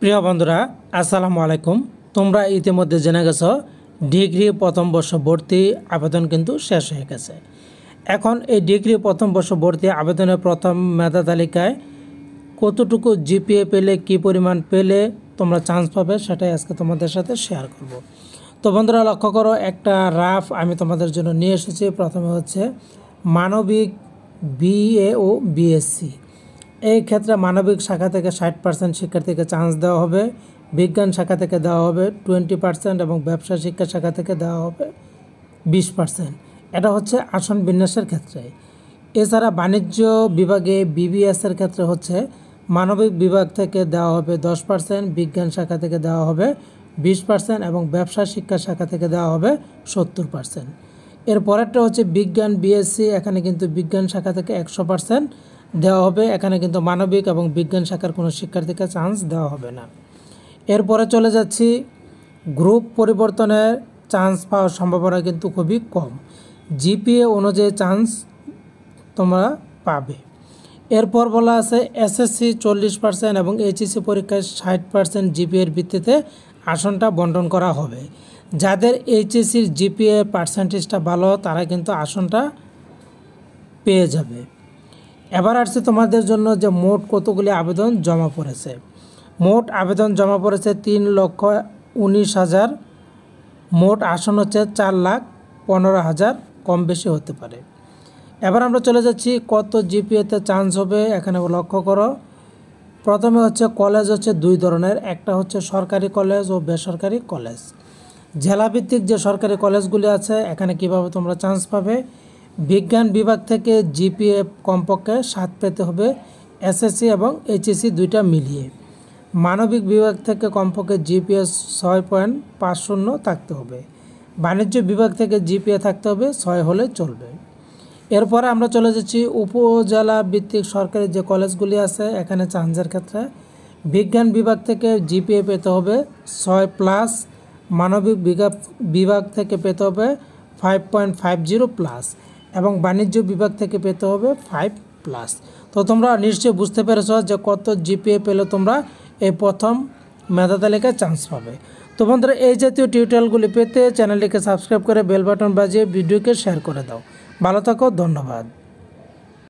প্রিয় বন্ধুরা আসসালামু আলাইকুম তোমরা ইতিমধ্যে জেনে গেছ ডিগ্রি প্রথম বর্ষ ভর্তি আবেদন কিন্তু শেষ হয়ে গেছে এখন এই ডিগ্রি প্রথম বর্ষ ভর্তি আবেদনের প্রথম মেধা তালিকায় কতটুকু জিপিএ পেলে কি পরিমাণ পেলে তোমরা চান্স পাবে সেটাই আজকে তোমাদের সাথে শেয়ার করব। তো বন্ধুরা লক্ষ্য করো একটা রাফ আমি তোমাদের জন্য নিয়ে এসেছি প্রথমে হচ্ছে মানবিক বিএ ও বিএসসি এই ক্ষেত্রে মানবিক শাখা থেকে ষাট পার্সেন্ট শিক্ষার্থীকে চান্স দেওয়া হবে বিজ্ঞান শাখা থেকে দেওয়া হবে টোয়েন্টি পার্সেন্ট এবং ব্যবসা শিক্ষা শাখা থেকে দেওয়া হবে বিশ পার্সেন্ট এটা হচ্ছে আসন বিন্যাসের ক্ষেত্রে এছাড়া বাণিজ্য বিভাগে বিবিএসের ক্ষেত্রে হচ্ছে মানবিক বিভাগ থেকে দেওয়া হবে দশ পার্সেন্ট বিজ্ঞান শাখা থেকে দেওয়া হবে বিশ পার্সেন্ট এবং ব্যবসা শিক্ষা শাখা থেকে দেওয়া হবে সত্তর পার্সেন্ট এর পরেরটা হচ্ছে বিজ্ঞান বিএসসি এখানে কিন্তু বিজ্ঞান শাখা থেকে একশো পার্সেন্ট দেওয়া হবে এখানে কিন্তু মানবিক এবং বিজ্ঞান শাখার কোনো শিক্ষার্থীকে চান্স দেওয়া হবে না এরপরে চলে যাচ্ছি গ্রুপ পরিবর্তনের চান্স পাওয়ার সম্ভাবনা কিন্তু খুবই কম জিপিএ অনুযায়ী চান্স তোমরা পাবে এরপর বলা আছে এসএসসি চল্লিশ পার্সেন্ট এবং এইচএসসি পরীক্ষায় ষাট পার্সেন্ট জিপিএর ভিত্তিতে আসনটা বন্টন করা হবে যাদের এইচএসসির জিপিএ পার্সেন্টেজটা ভালো তারা কিন্তু আসনটা পেয়ে যাবে এবার আসছে তোমাদের জন্য যে মোট কতগুলি আবেদন জমা পড়েছে মোট আবেদন জমা পড়েছে তিন লক্ষ উনিশ হাজার মোট আসন হচ্ছে চার লাখ পনেরো হাজার কম বেশি হতে পারে এবার আমরা চলে যাচ্ছি কত জিপিএতে চান্স হবে এখানে লক্ষ্য করো প্রথমে হচ্ছে কলেজ হচ্ছে দুই ধরনের একটা হচ্ছে সরকারি কলেজ ও বেসরকারি কলেজ জেলাভিত্তিক যে সরকারি কলেজগুলি আছে এখানে কিভাবে তোমরা চান্স পাবে বিজ্ঞান বিভাগ থেকে জিপিএ কমপক্ষে সাত পেতে হবে এসএসসি এবং এইচএসসি দুইটা মিলিয়ে মানবিক বিভাগ থেকে কমপক্ষে জিপিএ ছয় পয়েন্ট পাঁচ শূন্য থাকতে হবে বাণিজ্য বিভাগ থেকে জিপিএ থাকতে হবে ছয় হলে চলবে এরপরে আমরা চলে যাচ্ছি উপজেলা ভিত্তিক সরকারি যে কলেজগুলি আছে এখানে চান্সের ক্ষেত্রে বিজ্ঞান বিভাগ থেকে জিপিএ পেতে হবে ছয় প্লাস মানবিক বিভাগ থেকে পেতে হবে five point five zero plus এবং বাণিজ্য বিভাগ থেকে পেতে হবে ফাইভ প্লাস তো তোমরা নিশ্চয়ই বুঝতে পেরেছ যে কত জিপিএ পেলে তোমরা এই প্রথম মেধা তালিকায় চান্স পাবে তো বন্ধুরা এই জাতীয় টিউটোরিয়ালগুলি পেতে চ্যানেলটিকে সাবস্ক্রাইব করে বেল বাটন বাজিয়ে ভিডিওকে শেয়ার করে দাও ভালো থাকো ধন্যবাদ